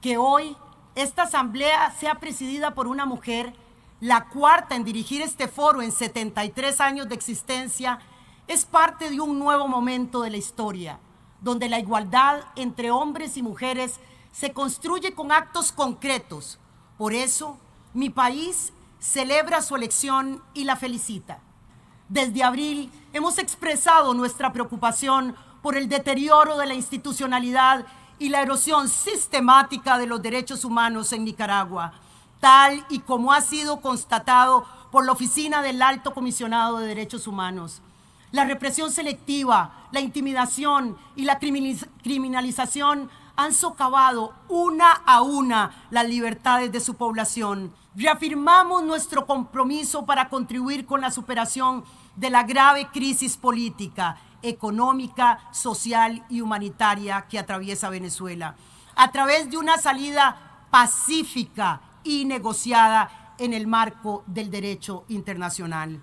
que hoy esta asamblea sea presidida por una mujer, la cuarta en dirigir este foro en 73 años de existencia, es parte de un nuevo momento de la historia, donde la igualdad entre hombres y mujeres se construye con actos concretos. Por eso, mi país celebra su elección y la felicita. Desde abril hemos expresado nuestra preocupación por el deterioro de la institucionalidad y la erosión sistemática de los derechos humanos en Nicaragua, tal y como ha sido constatado por la Oficina del Alto Comisionado de Derechos Humanos. La represión selectiva, la intimidación y la criminalización han socavado una a una las libertades de su población. Reafirmamos nuestro compromiso para contribuir con la superación de la grave crisis política económica, social y humanitaria que atraviesa Venezuela, a través de una salida pacífica y negociada en el marco del derecho internacional.